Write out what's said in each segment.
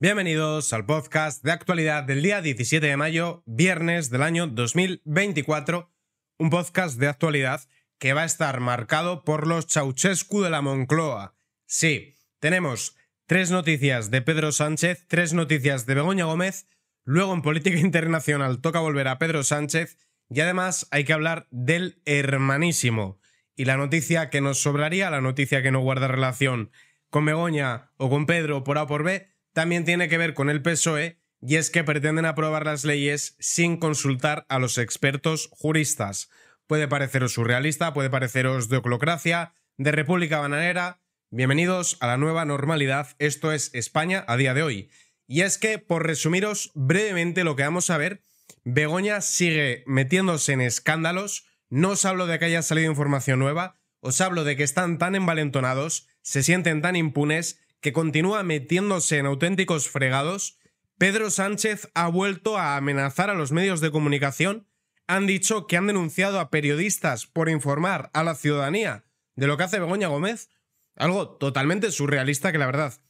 Bienvenidos al podcast de actualidad del día 17 de mayo, viernes del año 2024, un podcast de actualidad que va a estar marcado por los Chauchescu de la Moncloa. Sí, tenemos tres noticias de Pedro Sánchez, tres noticias de Begoña Gómez, luego en política internacional toca volver a Pedro Sánchez y además hay que hablar del hermanísimo. Y la noticia que nos sobraría, la noticia que no guarda relación con Begoña o con Pedro por A o por B, también tiene que ver con el PSOE y es que pretenden aprobar las leyes sin consultar a los expertos juristas. Puede pareceros surrealista, puede pareceros de oclocracia, de República Bananera. Bienvenidos a la nueva normalidad. Esto es España a día de hoy. Y es que, por resumiros brevemente lo que vamos a ver, Begoña sigue metiéndose en escándalos. No os hablo de que haya salido información nueva, os hablo de que están tan envalentonados, se sienten tan impunes que continúa metiéndose en auténticos fregados, Pedro Sánchez ha vuelto a amenazar a los medios de comunicación, han dicho que han denunciado a periodistas por informar a la ciudadanía de lo que hace Begoña Gómez, algo totalmente surrealista que la verdad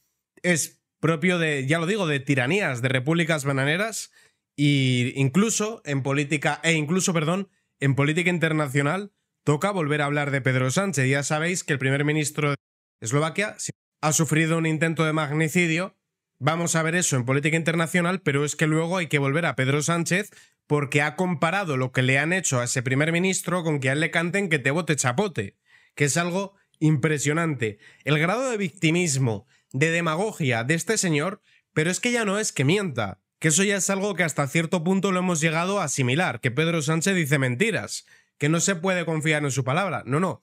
es propio de, ya lo digo, de tiranías, de repúblicas bananeras, e incluso en política, e incluso, perdón, en política internacional, toca volver a hablar de Pedro Sánchez. Ya sabéis que el primer ministro de Eslovaquia ha sufrido un intento de magnicidio. Vamos a ver eso en política internacional, pero es que luego hay que volver a Pedro Sánchez porque ha comparado lo que le han hecho a ese primer ministro con que a él le canten que te bote chapote, que es algo impresionante. El grado de victimismo, de demagogia de este señor, pero es que ya no es que mienta, que eso ya es algo que hasta cierto punto lo hemos llegado a asimilar, que Pedro Sánchez dice mentiras, que no se puede confiar en su palabra, no, no,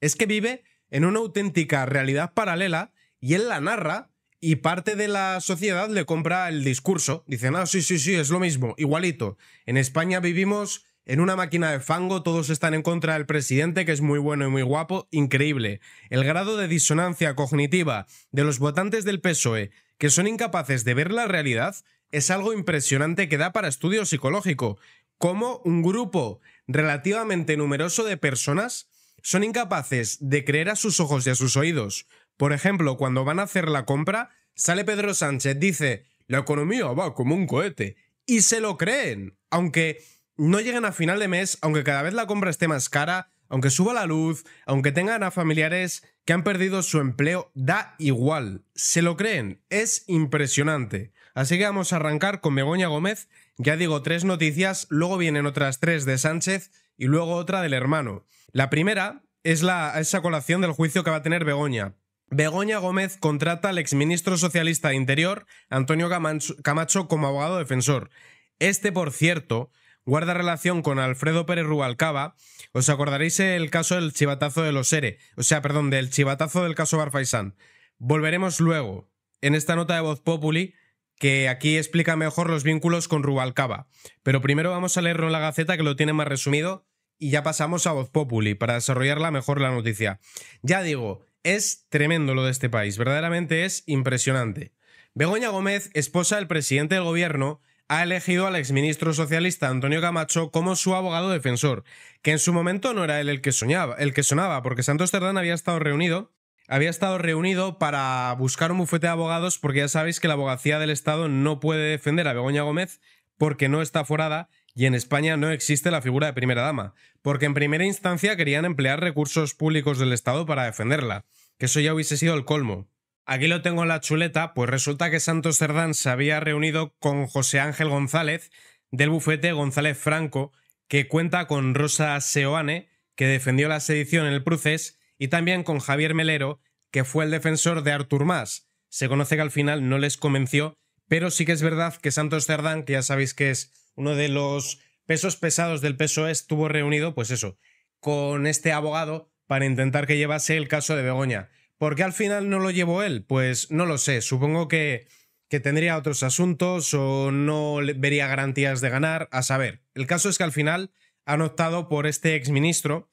es que vive en una auténtica realidad paralela y él la narra y parte de la sociedad le compra el discurso. Dicen, ah, sí, sí, sí, es lo mismo, igualito. En España vivimos en una máquina de fango, todos están en contra del presidente, que es muy bueno y muy guapo, increíble. El grado de disonancia cognitiva de los votantes del PSOE, que son incapaces de ver la realidad, es algo impresionante que da para estudio psicológico. Cómo un grupo relativamente numeroso de personas son incapaces de creer a sus ojos y a sus oídos por ejemplo, cuando van a hacer la compra, sale Pedro Sánchez, dice, la economía va como un cohete. Y se lo creen, aunque no lleguen a final de mes, aunque cada vez la compra esté más cara, aunque suba la luz, aunque tengan a familiares que han perdido su empleo, da igual, se lo creen, es impresionante. Así que vamos a arrancar con Begoña Gómez, ya digo tres noticias, luego vienen otras tres de Sánchez y luego otra del hermano. La primera es la, esa colación del juicio que va a tener Begoña, Begoña Gómez contrata al exministro socialista de Interior, Antonio Camacho, como abogado defensor. Este, por cierto, guarda relación con Alfredo Pérez Rubalcaba. Os acordaréis el caso del chivatazo de los ERE, o sea, perdón, del chivatazo del caso Barfaisán. Volveremos luego, en esta nota de Voz Populi, que aquí explica mejor los vínculos con Rubalcaba. Pero primero vamos a leerlo en la Gaceta, que lo tiene más resumido, y ya pasamos a Voz Populi, para desarrollarla mejor la noticia. Ya digo, es tremendo lo de este país, verdaderamente es impresionante. Begoña Gómez, esposa del presidente del gobierno, ha elegido al exministro socialista Antonio Camacho como su abogado defensor, que en su momento no era él el que soñaba, el que sonaba, porque Santos Terdán había estado reunido, había estado reunido para buscar un bufete de abogados, porque ya sabéis que la abogacía del Estado no puede defender a Begoña Gómez porque no está forada y en España no existe la figura de primera dama, porque en primera instancia querían emplear recursos públicos del Estado para defenderla que eso ya hubiese sido el colmo. Aquí lo tengo en la chuleta, pues resulta que Santos Cerdán se había reunido con José Ángel González del bufete González Franco, que cuenta con Rosa Seoane, que defendió la sedición en el Pruces, y también con Javier Melero, que fue el defensor de Artur Mas. Se conoce que al final no les convenció, pero sí que es verdad que Santos Cerdán, que ya sabéis que es uno de los pesos pesados del PSOE, estuvo reunido, pues eso, con este abogado para intentar que llevase el caso de Begoña. ¿Por qué al final no lo llevó él? Pues no lo sé. Supongo que, tendría otros asuntos o no vería garantías de ganar, a saber. El caso es que al final han optado por este exministro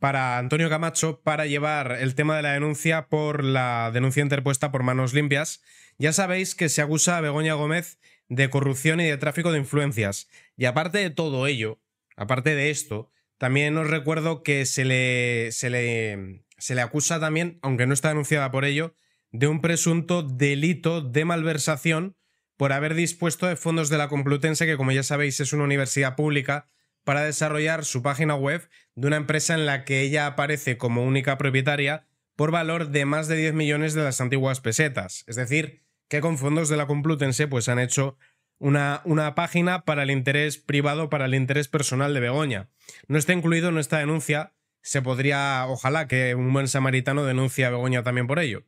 para Antonio Camacho para llevar el tema de la denuncia por la denuncia interpuesta por manos limpias. Ya sabéis que se acusa a Begoña Gómez de corrupción y de tráfico de influencias. Y aparte de todo ello, aparte de esto, también os recuerdo que se le, se le, se le acusa también, aunque no está denunciada por ello, de un presunto delito de malversación por haber dispuesto de fondos de la Complutense, que como ya sabéis es una universidad pública, para desarrollar su página web de una empresa en la que ella aparece como única propietaria por valor de más de 10 millones de las antiguas pesetas. Es decir, que con fondos de la Complutense pues han hecho una, página para el interés privado, para el interés personal de Begoña. No está incluido en esta denuncia, se podría, ojalá que un buen samaritano denuncie a Begoña también por ello.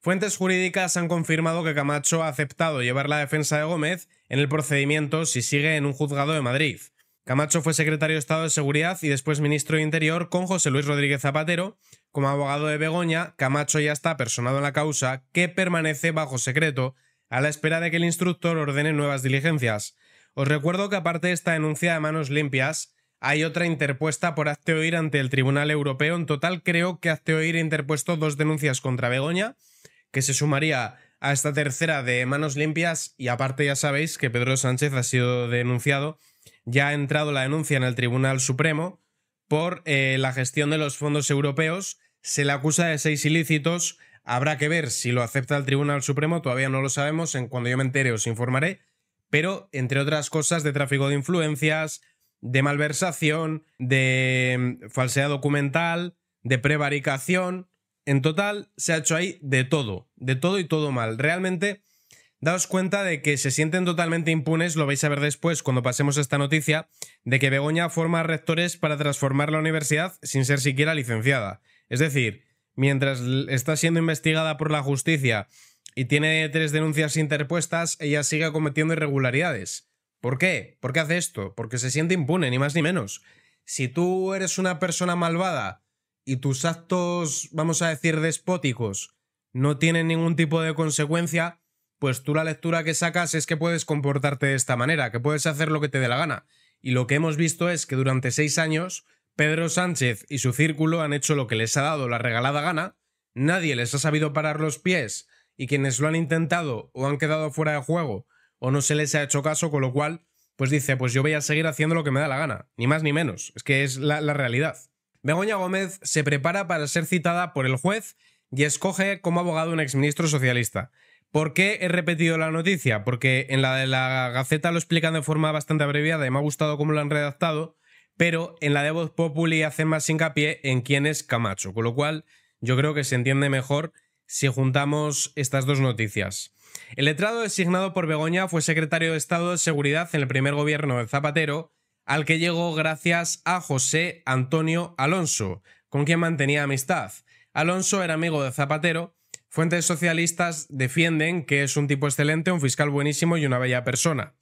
Fuentes jurídicas han confirmado que Camacho ha aceptado llevar la defensa de Gómez en el procedimiento si sigue en un juzgado de Madrid. Camacho fue secretario de Estado de Seguridad y después ministro de Interior con José Luis Rodríguez Zapatero. Como abogado de Begoña, Camacho ya está personado en la causa que permanece bajo secreto a la espera de que el instructor ordene nuevas diligencias. Os recuerdo que aparte de esta denuncia de manos limpias, hay otra interpuesta por Hazte Oír ante el Tribunal Europeo. En total creo que Hazte Oír ha interpuesto dos denuncias contra Begoña, que se sumaría a esta tercera de manos limpias y aparte ya sabéis que Pedro Sánchez ha sido denunciado, ya ha entrado la denuncia en el Tribunal Supremo por eh, la gestión de los fondos europeos, se le acusa de seis ilícitos, Habrá que ver si lo acepta el Tribunal Supremo, todavía no lo sabemos, en cuando yo me entere os informaré, pero entre otras cosas de tráfico de influencias, de malversación, de mm, falsedad documental, de prevaricación. En total se ha hecho ahí de todo, de todo y todo mal. Realmente, daos cuenta de que se sienten totalmente impunes, lo vais a ver después cuando pasemos esta noticia, de que Begoña forma rectores para transformar la universidad sin ser siquiera licenciada. Es decir, mientras está siendo investigada por la justicia y tiene tres denuncias interpuestas, ella sigue cometiendo irregularidades. ¿Por qué? ¿Por qué hace esto? Porque se siente impune, ni más ni menos. Si tú eres una persona malvada y tus actos, vamos a decir, despóticos, no tienen ningún tipo de consecuencia, pues tú la lectura que sacas es que puedes comportarte de esta manera, que puedes hacer lo que te dé la gana. Y lo que hemos visto es que durante seis años Pedro Sánchez y su círculo han hecho lo que les ha dado la regalada gana, nadie les ha sabido parar los pies y quienes lo han intentado o han quedado fuera de juego o no se les ha hecho caso, con lo cual, pues dice, pues yo voy a seguir haciendo lo que me da la gana, ni más ni menos, es que es la, realidad. Begoña Gómez se prepara para ser citada por el juez y escoge como abogado un exministro socialista. ¿Por qué he repetido la noticia? Porque en la de la Gaceta lo explican de forma bastante abreviada y me ha gustado cómo lo han redactado, pero en la de Voz Populi hacen más hincapié en quién es Camacho, con lo cual yo creo que se entiende mejor si juntamos estas dos noticias. El letrado designado por Begoña fue secretario de Estado de Seguridad en el primer gobierno de Zapatero, al que llegó gracias a José Antonio Alonso, con quien mantenía amistad. Alonso era amigo de Zapatero. Fuentes socialistas defienden que es un tipo excelente, un fiscal buenísimo y una bella persona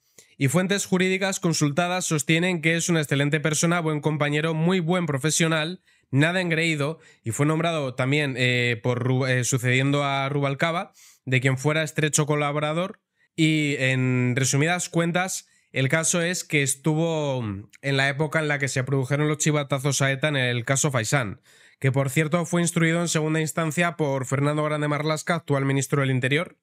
y fuentes jurídicas consultadas sostienen que es una excelente persona, buen compañero, muy buen profesional, nada engreído y fue nombrado también eh, por, eh, sucediendo a Rubalcaba, de quien fuera estrecho colaborador y en resumidas cuentas el caso es que estuvo en la época en la que se produjeron los chivatazos a ETA en el caso Faisán, que por cierto fue instruido en segunda instancia por Fernando Grande Marlasca, actual ministro del Interior.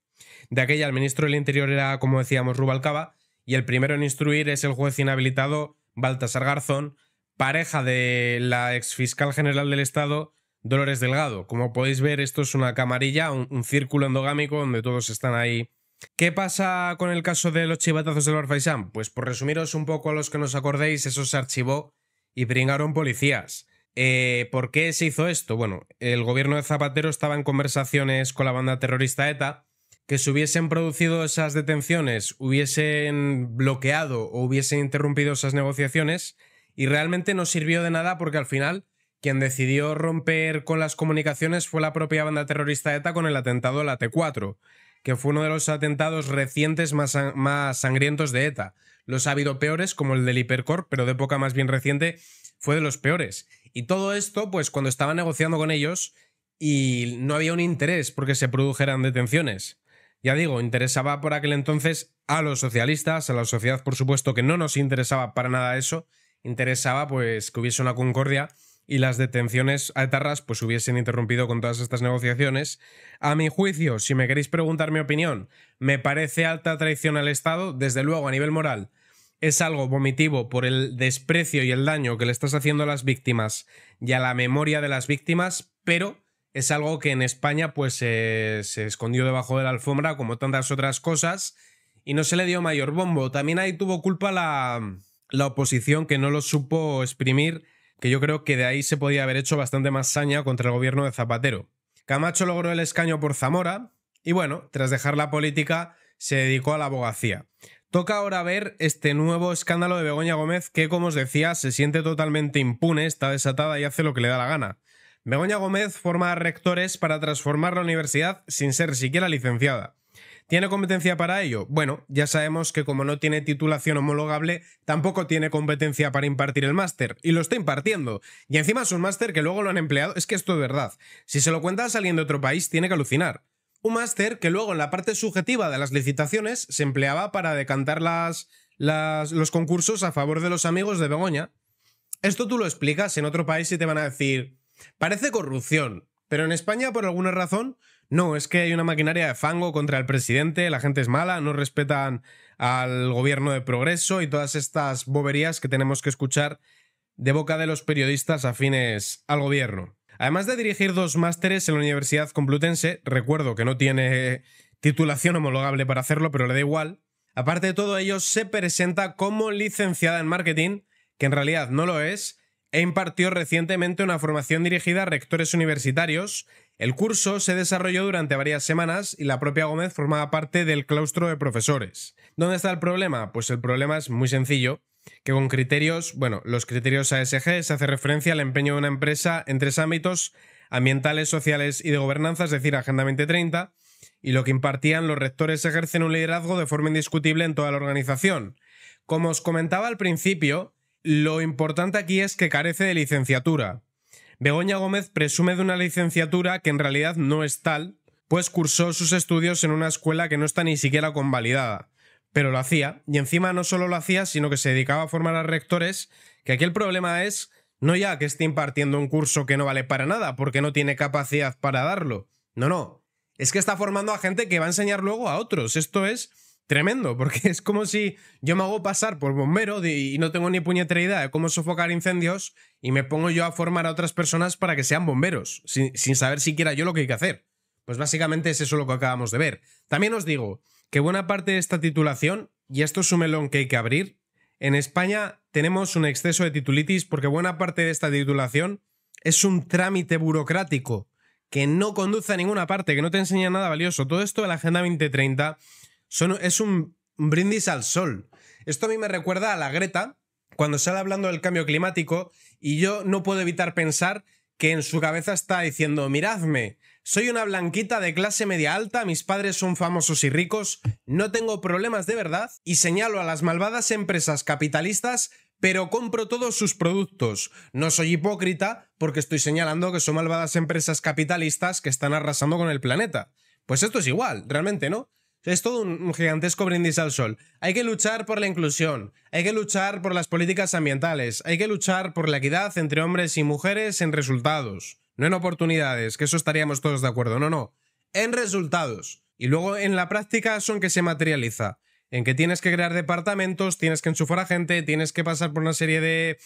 De aquella el ministro del Interior era, como decíamos, Rubalcaba, y el primero en instruir es el juez inhabilitado Baltasar Garzón, pareja de la exfiscal general del Estado, Dolores Delgado. Como podéis ver, esto es una camarilla, un, círculo endogámico donde todos están ahí. ¿Qué pasa con el caso de los chivatazos del Barfaisán? Pues por resumiros un poco a los que nos acordéis, eso se archivó y pringaron policías. Eh, ¿Por qué se hizo esto? Bueno, el gobierno de Zapatero estaba en conversaciones con la banda terrorista ETA que se hubiesen producido esas detenciones, hubiesen bloqueado o hubiesen interrumpido esas negociaciones y realmente no sirvió de nada porque al final quien decidió romper con las comunicaciones fue la propia banda terrorista ETA con el atentado de la T4, que fue uno de los atentados recientes más, más sangrientos de ETA. Los ha habido peores, como el del Hipercorp, pero de época más bien reciente fue de los peores. Y todo esto, pues cuando estaba negociando con ellos y no había un interés porque se produjeran detenciones ya digo, interesaba por aquel entonces a los socialistas, a la sociedad por supuesto que no nos interesaba para nada eso, interesaba pues que hubiese una concordia y las detenciones a etarras pues hubiesen interrumpido con todas estas negociaciones. A mi juicio, si me queréis preguntar mi opinión, me parece alta traición al Estado, desde luego a nivel moral. Es algo vomitivo por el desprecio y el daño que le estás haciendo a las víctimas y a la memoria de las víctimas, pero es algo que en España pues se escondió debajo de la alfombra como tantas otras cosas y no se le dio mayor bombo. También ahí tuvo culpa la, la oposición que no lo supo exprimir, que yo creo que de ahí se podía haber hecho bastante más saña contra el gobierno de Zapatero. Camacho logró el escaño por Zamora y bueno, tras dejar la política se dedicó a la abogacía. Toca ahora ver este nuevo escándalo de Begoña Gómez que, como os decía, se siente totalmente impune, está desatada y hace lo que le da la gana. Begoña Gómez forma rectores para transformar la universidad sin ser siquiera licenciada. ¿Tiene competencia para ello? Bueno, ya sabemos que como no tiene titulación homologable, tampoco tiene competencia para impartir el máster, y lo está impartiendo. Y encima es un máster que luego lo han empleado, es que esto es verdad. Si se lo cuenta a alguien de otro país, tiene que alucinar. Un máster que luego en la parte subjetiva de las licitaciones se empleaba para decantar los concursos a favor de los amigos de Begoña. Esto tú lo explicas en otro país y te van a decir, Parece corrupción, pero en España, por alguna razón, no, es que hay una maquinaria de fango contra el presidente, la gente es mala, no respetan al gobierno de progreso y todas estas boberías que tenemos que escuchar de boca de los periodistas afines al gobierno. Además de dirigir dos másteres en la Universidad Complutense, recuerdo que no tiene titulación homologable para hacerlo, pero le da igual. Aparte de todo ello, se presenta como licenciada en marketing, que en realidad no lo es, e impartió recientemente una formación dirigida a rectores universitarios. El curso se desarrolló durante varias semanas y la propia Gómez formaba parte del claustro de profesores. ¿Dónde está el problema? Pues el problema es muy sencillo, que con criterios, bueno, los criterios ASG se hace referencia al empeño de una empresa en tres ámbitos ambientales, sociales y de gobernanza, es decir, Agenda 2030, y lo que impartían los rectores ejercen un liderazgo de forma indiscutible en toda la organización. Como os comentaba al principio, lo importante aquí es que carece de licenciatura. Begoña Gómez presume de una licenciatura que en realidad no es tal, pues cursó sus estudios en una escuela que no está ni siquiera convalidada. Pero lo hacía, y encima no solo lo hacía, sino que se dedicaba a formar a rectores, que aquí el problema es no ya que esté impartiendo un curso que no vale para nada, porque no tiene capacidad para darlo. No, no. Es que está formando a gente que va a enseñar luego a otros. Esto es tremendo, porque es como si yo me hago pasar por bombero y no tengo ni puñetera idea de cómo sofocar incendios y me pongo yo a formar a otras personas para que sean bomberos, sin, sin saber siquiera yo lo que hay que hacer. Pues básicamente es eso lo que acabamos de ver. También os digo que buena parte de esta titulación, y esto es un melón que hay que abrir, en España tenemos un exceso de titulitis porque buena parte de esta titulación es un trámite burocrático que no conduce a ninguna parte, que no te enseña nada valioso. Todo esto de la Agenda 2030 es un brindis al sol. Esto a mí me recuerda a la Greta cuando sale hablando del cambio climático y yo no puedo evitar pensar que en su cabeza está diciendo, miradme, soy una blanquita de clase media alta, mis padres son famosos y ricos, no tengo problemas de verdad y señalo a las malvadas empresas capitalistas, pero compro todos sus productos. No soy hipócrita porque estoy señalando que son malvadas empresas capitalistas que están arrasando con el planeta. Pues esto es igual, realmente, ¿no? Es todo un gigantesco brindis al sol. Hay que luchar por la inclusión, hay que luchar por las políticas ambientales, hay que luchar por la equidad entre hombres y mujeres en resultados, no en oportunidades, que eso estaríamos todos de acuerdo, no, no, en resultados. Y luego en la práctica son que se materializa, en que tienes que crear departamentos, tienes que enchufar a gente, tienes que pasar por una serie de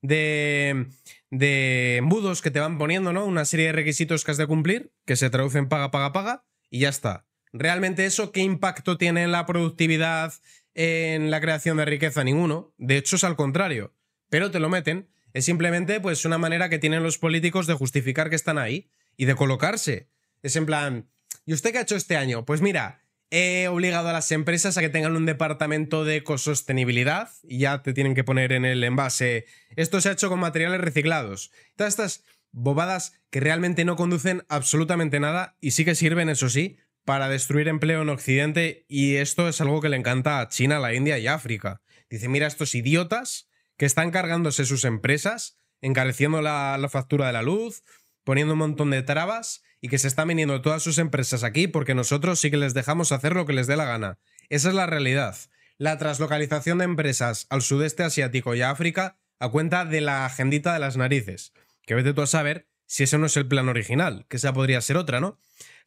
de, de embudos que te van poniendo, ¿no? Una serie de requisitos que has de cumplir, que se traducen paga, paga, paga, y ya está. ¿Realmente eso qué impacto tiene en la productividad, en la creación de riqueza? Ninguno. De hecho, es al contrario. Pero te lo meten. Es simplemente pues, una manera que tienen los políticos de justificar que están ahí y de colocarse. Es en plan, ¿y usted qué ha hecho este año? Pues mira, he obligado a las empresas a que tengan un departamento de ecosostenibilidad y ya te tienen que poner en el envase. Esto se ha hecho con materiales reciclados. Todas estas bobadas que realmente no conducen absolutamente nada y sí que sirven, eso sí, para destruir empleo en Occidente y esto es algo que le encanta a China, la India y África. Dice, mira, estos idiotas que están cargándose sus empresas, encareciendo la, factura de la luz, poniendo un montón de trabas y que se están viniendo todas sus empresas aquí porque nosotros sí que les dejamos hacer lo que les dé la gana. Esa es la realidad. La traslocalización de empresas al sudeste asiático y a África a cuenta de la agendita de las narices. Que vete tú a saber si ese no es el plan original, que esa podría ser otra, ¿no?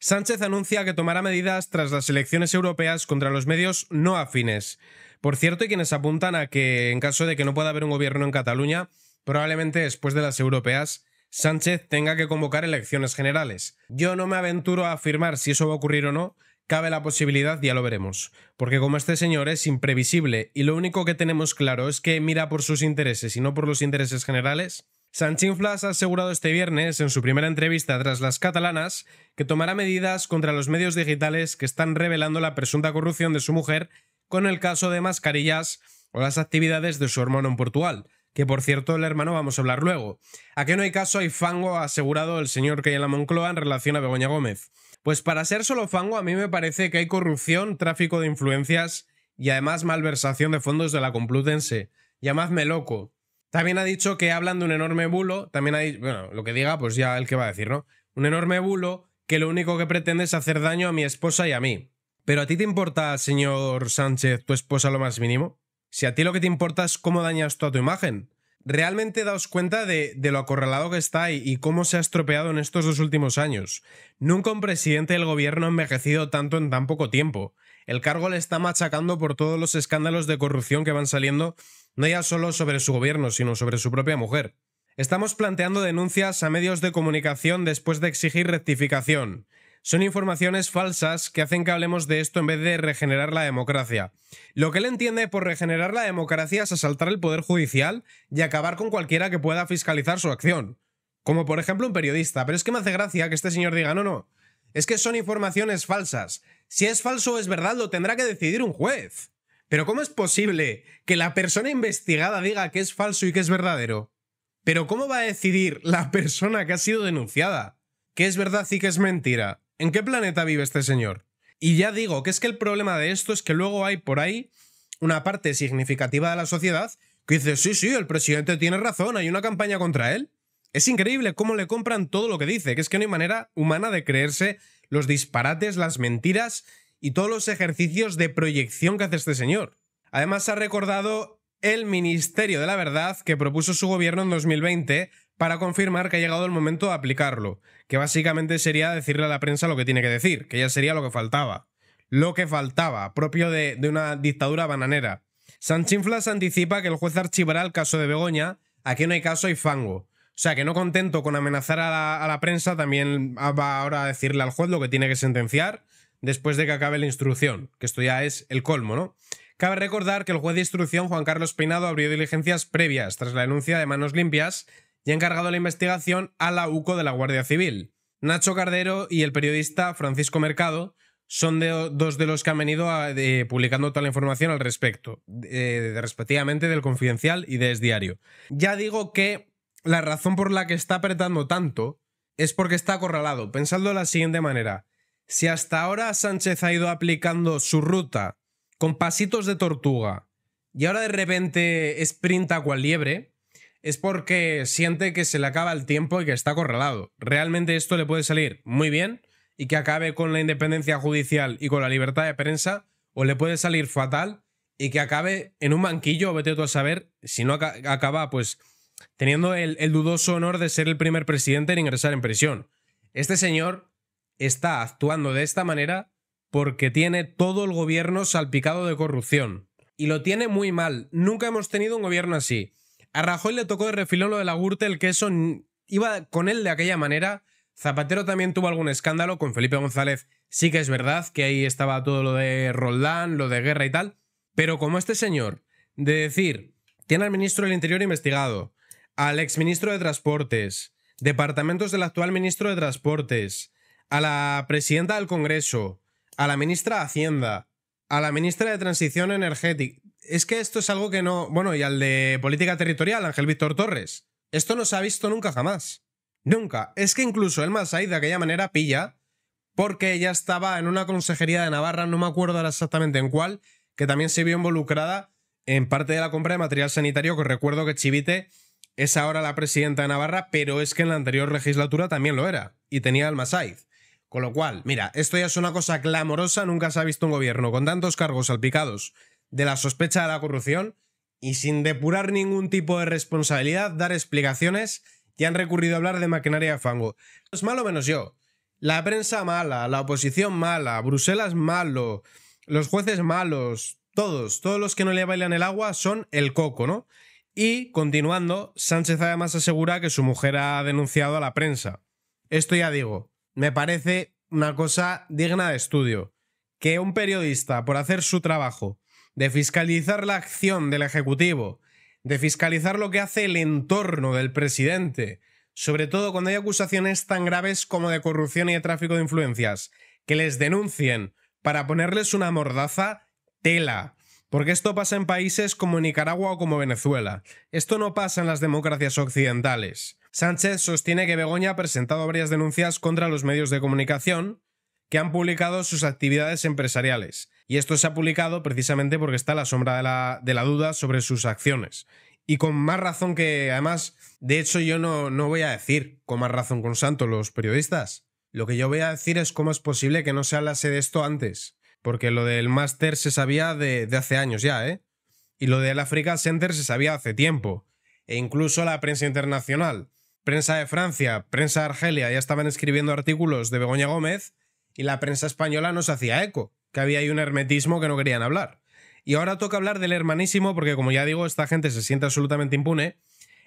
Sánchez anuncia que tomará medidas tras las elecciones europeas contra los medios no afines. Por cierto, hay quienes apuntan a que, en caso de que no pueda haber un gobierno en Cataluña, probablemente después de las europeas, Sánchez tenga que convocar elecciones generales. Yo no me aventuro a afirmar si eso va a ocurrir o no, cabe la posibilidad, ya lo veremos. Porque como este señor es imprevisible y lo único que tenemos claro es que mira por sus intereses y no por los intereses generales, Sanchinflas ha asegurado este viernes, en su primera entrevista tras las catalanas, que tomará medidas contra los medios digitales que están revelando la presunta corrupción de su mujer con el caso de mascarillas o las actividades de su hermano en Portugal, que por cierto el hermano vamos a hablar luego. A qué no hay caso hay fango, ha asegurado el señor que Moncloa en relación a Begoña Gómez. Pues para ser solo fango a mí me parece que hay corrupción, tráfico de influencias y además malversación de fondos de la Complutense. Llamadme loco, también ha dicho que hablan de un enorme bulo, también hay, bueno, lo que diga, pues ya el que va a decir, ¿no? Un enorme bulo que lo único que pretende es hacer daño a mi esposa y a mí. Pero a ti te importa, señor Sánchez, tu esposa lo más mínimo? Si a ti lo que te importa es cómo dañas tú a tu imagen. Realmente daos cuenta de, lo acorralado que está y, y cómo se ha estropeado en estos dos últimos años. Nunca un presidente del gobierno ha envejecido tanto en tan poco tiempo. El cargo le está machacando por todos los escándalos de corrupción que van saliendo no ya solo sobre su gobierno, sino sobre su propia mujer. Estamos planteando denuncias a medios de comunicación después de exigir rectificación. Son informaciones falsas que hacen que hablemos de esto en vez de regenerar la democracia. Lo que él entiende por regenerar la democracia es asaltar el poder judicial y acabar con cualquiera que pueda fiscalizar su acción. Como por ejemplo un periodista. Pero es que me hace gracia que este señor diga, no, no, es que son informaciones falsas. Si es falso o es verdad, lo tendrá que decidir un juez. Pero ¿cómo es posible que la persona investigada diga que es falso y que es verdadero? Pero ¿cómo va a decidir la persona que ha sido denunciada? que es verdad y que es mentira? ¿En qué planeta vive este señor? Y ya digo que es que el problema de esto es que luego hay por ahí una parte significativa de la sociedad que dice, sí, sí, el presidente tiene razón, hay una campaña contra él. Es increíble cómo le compran todo lo que dice, que es que no hay manera humana de creerse los disparates, las mentiras y todos los ejercicios de proyección que hace este señor. Además, ha recordado el Ministerio de la Verdad que propuso su gobierno en 2020 para confirmar que ha llegado el momento de aplicarlo, que básicamente sería decirle a la prensa lo que tiene que decir, que ya sería lo que faltaba. Lo que faltaba, propio de, una dictadura bananera. Sanchinflas anticipa que el juez archivará el caso de Begoña, aquí no hay caso hay fango. O sea que no contento con amenazar a la prensa, también va ahora a decirle al juez lo que tiene que sentenciar después de que acabe la instrucción, que esto ya es el colmo, ¿no? Cabe recordar que el juez de instrucción Juan Carlos Peinado abrió diligencias previas tras la denuncia de manos limpias y ha encargado la investigación a la UCO de la Guardia Civil. Nacho Cardero y el periodista Francisco Mercado son dos de los que han venido publicando toda la información al respecto, respectivamente del Confidencial y de Es Diario. Ya digo que la razón por la que está apretando tanto es porque está acorralado. pensando de la siguiente manera. Si hasta ahora Sánchez ha ido aplicando su ruta con pasitos de tortuga y ahora de repente printa cual liebre, es porque siente que se le acaba el tiempo y que está acorralado. Realmente esto le puede salir muy bien y que acabe con la independencia judicial y con la libertad de prensa, o le puede salir fatal y que acabe en un banquillo, vete tú a saber, si no acaba, pues teniendo el dudoso honor de ser el primer presidente en ingresar en prisión. Este señor está actuando de esta manera porque tiene todo el gobierno salpicado de corrupción. Y lo tiene muy mal. Nunca hemos tenido un gobierno así. A Rajoy le tocó de refilón lo de la Gürtel, que eso iba con él de aquella manera. Zapatero también tuvo algún escándalo con Felipe González. Sí que es verdad que ahí estaba todo lo de Roldán, lo de guerra y tal. Pero como este señor, de decir, tiene al ministro del Interior investigado, al exministro de Transportes, departamentos del actual ministro de Transportes, a la presidenta del Congreso, a la ministra de Hacienda, a la ministra de Transición Energética. Es que esto es algo que no. Bueno, y al de Política Territorial, Ángel Víctor Torres. Esto no se ha visto nunca jamás. Nunca. Es que incluso el Masai de aquella manera pilla porque ella estaba en una consejería de Navarra, no me acuerdo exactamente en cuál, que también se vio involucrada en parte de la compra de material sanitario, que recuerdo que Chivite es ahora la presidenta de Navarra, pero es que en la anterior legislatura también lo era, y tenía al Masaid. Con lo cual, mira, esto ya es una cosa clamorosa, nunca se ha visto un gobierno con tantos cargos salpicados de la sospecha de la corrupción y sin depurar ningún tipo de responsabilidad, dar explicaciones y han recurrido a hablar de maquinaria de fango. Es malo menos yo. La prensa mala, la oposición mala, Bruselas malo, los jueces malos, todos, todos los que no le bailan el agua son el coco, ¿no? Y continuando, Sánchez además asegura que su mujer ha denunciado a la prensa. Esto ya digo, me parece una cosa digna de estudio. Que un periodista, por hacer su trabajo, de fiscalizar la acción del Ejecutivo, de fiscalizar lo que hace el entorno del presidente, sobre todo cuando hay acusaciones tan graves como de corrupción y de tráfico de influencias, que les denuncien para ponerles una mordaza, tela. Porque esto pasa en países como Nicaragua o como Venezuela. Esto no pasa en las democracias occidentales. Sánchez sostiene que Begoña ha presentado varias denuncias contra los medios de comunicación que han publicado sus actividades empresariales. Y esto se ha publicado precisamente porque está a la sombra de la, duda sobre sus acciones. Y con más razón que, además, de hecho yo no, voy a decir con más razón con Santos los periodistas. Lo que yo voy a decir es cómo es posible que no se hablase de esto antes. Porque lo del máster se sabía de, de hace años ya, ¿eh? Y lo del Africa Center se sabía hace tiempo. E incluso la prensa internacional prensa de Francia, prensa de Argelia ya estaban escribiendo artículos de Begoña Gómez y la prensa española no se hacía eco, que había ahí un hermetismo que no querían hablar. Y ahora toca hablar del hermanísimo, porque como ya digo, esta gente se siente absolutamente impune.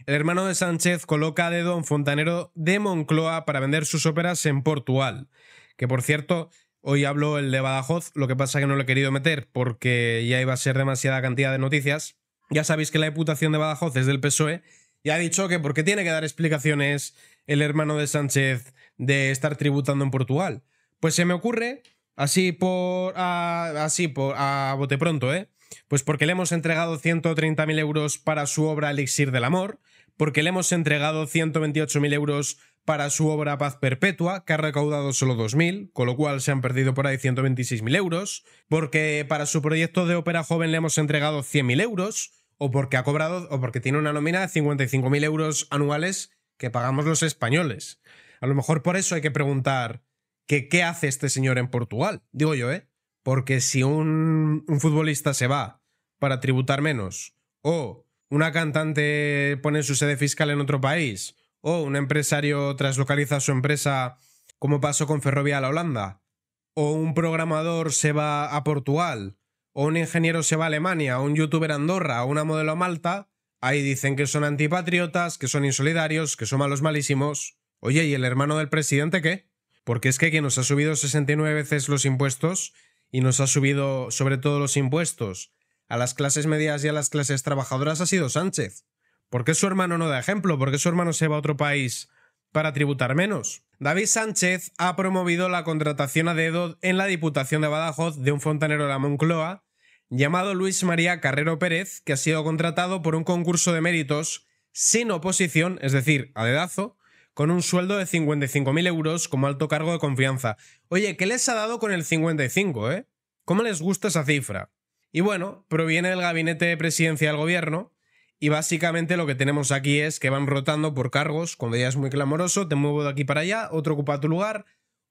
El hermano de Sánchez coloca a dedo fontanero de Moncloa para vender sus óperas en Portugal. Que por cierto, hoy habló el de Badajoz, lo que pasa que no lo he querido meter porque ya iba a ser demasiada cantidad de noticias. Ya sabéis que la diputación de Badajoz es del PSOE y ha dicho que porque tiene que dar explicaciones el hermano de Sánchez de estar tributando en Portugal. Pues se me ocurre, así por. así por. a bote pronto, ¿eh? Pues porque le hemos entregado 130.000 euros para su obra Elixir del Amor, porque le hemos entregado 128.000 euros para su obra Paz Perpetua, que ha recaudado solo 2.000, con lo cual se han perdido por ahí 126.000 euros, porque para su proyecto de ópera joven le hemos entregado 100.000 euros, o porque ha cobrado o porque tiene una nómina de 55.000 euros anuales que pagamos los españoles. A lo mejor por eso hay que preguntar qué hace este señor en Portugal, digo yo, ¿eh? Porque si un, futbolista se va para tributar menos o una cantante pone su sede fiscal en otro país o un empresario traslocaliza su empresa como pasó con Ferrovial a Holanda o un programador se va a Portugal o un ingeniero se va a Alemania, o un youtuber a Andorra, o una modelo a Malta, ahí dicen que son antipatriotas, que son insolidarios, que son malos malísimos. Oye, ¿y el hermano del presidente qué? Porque es que quien nos ha subido 69 veces los impuestos y nos ha subido sobre todo los impuestos a las clases medias y a las clases trabajadoras ha sido Sánchez. ¿Por qué su hermano no da ejemplo? ¿Por qué su hermano se va a otro país para tributar menos? David Sánchez ha promovido la contratación a dedo en la Diputación de Badajoz de un fontanero de la Moncloa llamado Luis María Carrero Pérez, que ha sido contratado por un concurso de méritos sin oposición, es decir, a dedazo, con un sueldo de 55.000 euros como alto cargo de confianza. Oye, ¿qué les ha dado con el 55, eh? ¿Cómo les gusta esa cifra? Y bueno, proviene del gabinete de presidencia del gobierno y básicamente lo que tenemos aquí es que van rotando por cargos, cuando ya es muy clamoroso, te muevo de aquí para allá, otro ocupa tu lugar,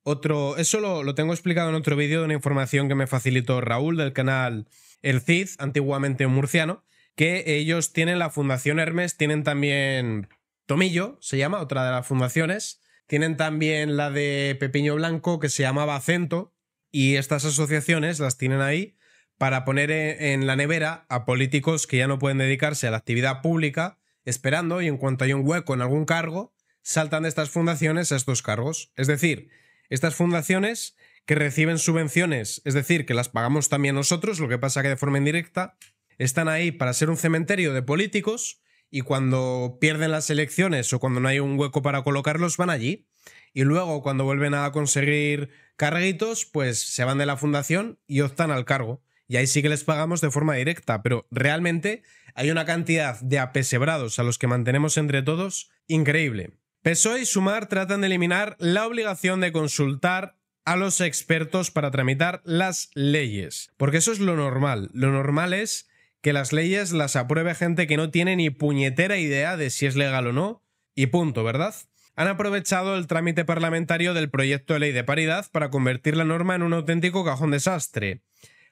otro, eso lo, lo tengo explicado en otro vídeo de una información que me facilitó Raúl del canal El Cid, antiguamente murciano, que ellos tienen la Fundación Hermes, tienen también Tomillo, se llama, otra de las fundaciones, tienen también la de Pepiño Blanco, que se llamaba Acento, y estas asociaciones las tienen ahí para poner e, en la nevera a políticos que ya no pueden dedicarse a la actividad pública, esperando, y en cuanto hay un hueco en algún cargo, saltan de estas fundaciones a estos cargos. Es decir, estas fundaciones que reciben subvenciones, es decir, que las pagamos también nosotros, lo que pasa que de forma indirecta, están ahí para ser un cementerio de políticos y cuando pierden las elecciones o cuando no hay un hueco para colocarlos van allí. Y luego cuando vuelven a conseguir carguitos, pues se van de la fundación y optan al cargo. Y ahí sí que les pagamos de forma directa, pero realmente hay una cantidad de apesebrados a los que mantenemos entre todos increíble. PSOE y Sumar tratan de eliminar la obligación de consultar a los expertos para tramitar las leyes, porque eso es lo normal. Lo normal es que las leyes las apruebe gente que no tiene ni puñetera idea de si es legal o no, y punto, ¿verdad? Han aprovechado el trámite parlamentario del proyecto de ley de paridad para convertir la norma en un auténtico cajón desastre.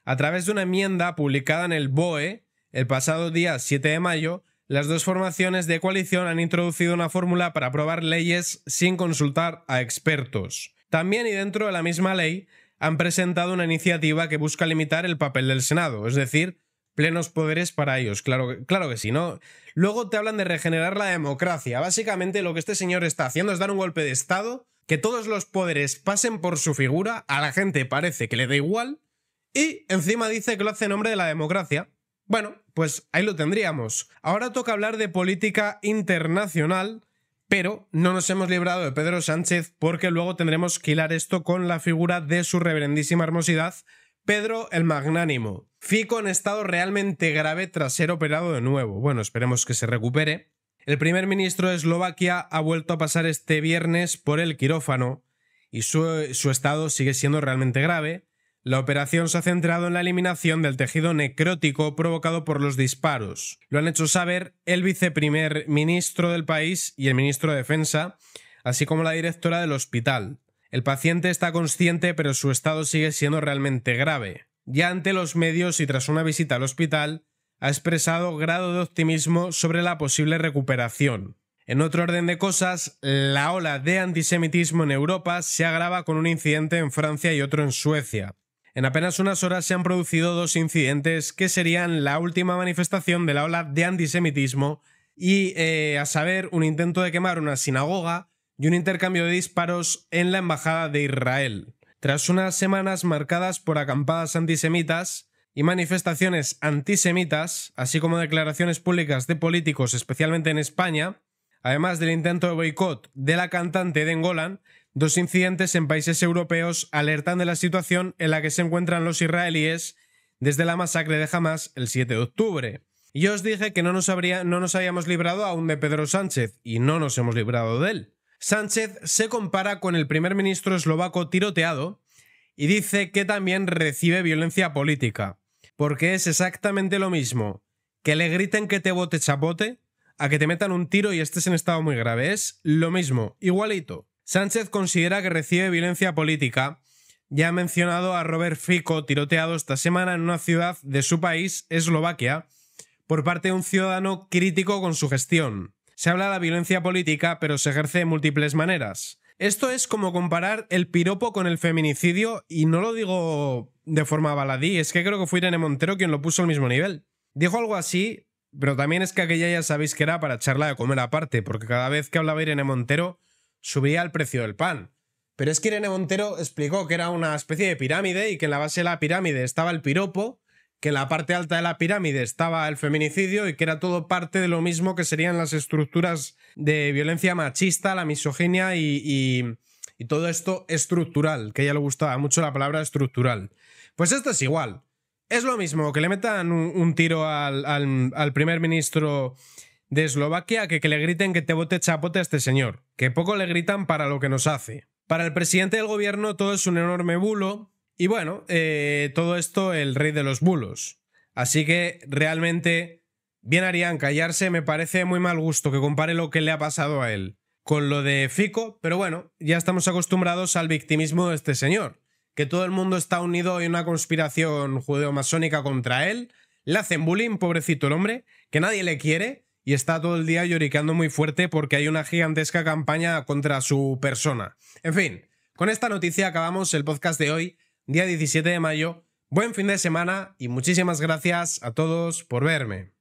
A través de una enmienda publicada en el BOE el pasado día 7 de mayo, las dos formaciones de coalición han introducido una fórmula para aprobar leyes sin consultar a expertos. También y dentro de la misma ley han presentado una iniciativa que busca limitar el papel del Senado, es decir, plenos poderes para ellos, claro, que, claro sí, ¿no? Luego te hablan de regenerar la democracia. Básicamente lo que este señor está haciendo es dar un golpe de Estado, que todos los poderes pasen por su figura, a la gente parece que le da igual, y encima dice que lo hace en nombre de la democracia. Bueno, pues ahí lo tendríamos. Ahora toca hablar de política internacional, pero no nos hemos librado de Pedro Sánchez porque luego tendremos que hilar esto con la figura de su reverendísima hermosidad, Pedro el Magnánimo. Fico en estado realmente grave tras ser operado de nuevo. Bueno, esperemos que se recupere. El primer ministro de Eslovaquia ha vuelto a pasar este viernes por el quirófano y su, estado sigue siendo realmente grave. La operación se ha centrado en la eliminación del tejido necrótico provocado por los disparos. Lo han hecho saber el viceprimer ministro del país y el ministro de Defensa, así como la directora del hospital. El paciente está consciente, pero su estado sigue siendo realmente grave. Ya ante los medios y tras una visita al hospital, ha expresado grado de optimismo sobre la posible recuperación. En otro orden de cosas, la ola de antisemitismo en Europa se agrava con un incidente en Francia y otro en Suecia. En apenas unas horas se han producido dos incidentes que serían la última manifestación de la ola de antisemitismo y, eh, a saber, un intento de quemar una sinagoga y un intercambio de disparos en la Embajada de Israel. Tras unas semanas marcadas por acampadas antisemitas y manifestaciones antisemitas, así como declaraciones públicas de políticos, especialmente en España, además del intento de boicot de la cantante de Engolan, Dos incidentes en países europeos alertan de la situación en la que se encuentran los israelíes desde la masacre de Hamas el 7 de octubre. Y os dije que no nos, habría, no nos habíamos librado aún de Pedro Sánchez, y no nos hemos librado de él. Sánchez se compara con el primer ministro eslovaco tiroteado y dice que también recibe violencia política, porque es exactamente lo mismo que le griten que te bote chapote a que te metan un tiro y estés en estado muy grave. Es lo mismo, igualito. Sánchez considera que recibe violencia política. Ya ha mencionado a Robert Fico, tiroteado esta semana en una ciudad de su país, Eslovaquia, por parte de un ciudadano crítico con su gestión. Se habla de violencia política, pero se ejerce de múltiples maneras. Esto es como comparar el piropo con el feminicidio, y no lo digo de forma baladí, es que creo que fue Irene Montero quien lo puso al mismo nivel. Dijo algo así, pero también es que aquella ya sabéis que era para charla de comer aparte, porque cada vez que hablaba Irene Montero subía el precio del pan. Pero es que Irene Montero explicó que era una especie de pirámide y que en la base de la pirámide estaba el piropo, que en la parte alta de la pirámide estaba el feminicidio y que era todo parte de lo mismo que serían las estructuras de violencia machista, la misoginia y, todo esto estructural, que a ella le gustaba mucho la palabra estructural. Pues esto es igual. Es lo mismo que le metan un, tiro al primer ministro de Eslovaquia que, le griten que te bote chapote a este señor, que poco le gritan para lo que nos hace. Para el presidente del gobierno todo es un enorme bulo y bueno, eh, todo esto el rey de los bulos. Así que realmente bien harían callarse, me parece muy mal gusto que compare lo que le ha pasado a él con lo de Fico, pero bueno, ya estamos acostumbrados al victimismo de este señor, que todo el mundo está unido en una conspiración judeo-masónica contra él, le hacen bullying, pobrecito el hombre, que nadie le quiere y está todo el día lloriqueando muy fuerte porque hay una gigantesca campaña contra su persona. En fin, con esta noticia acabamos el podcast de hoy, día 17 de mayo. Buen fin de semana y muchísimas gracias a todos por verme.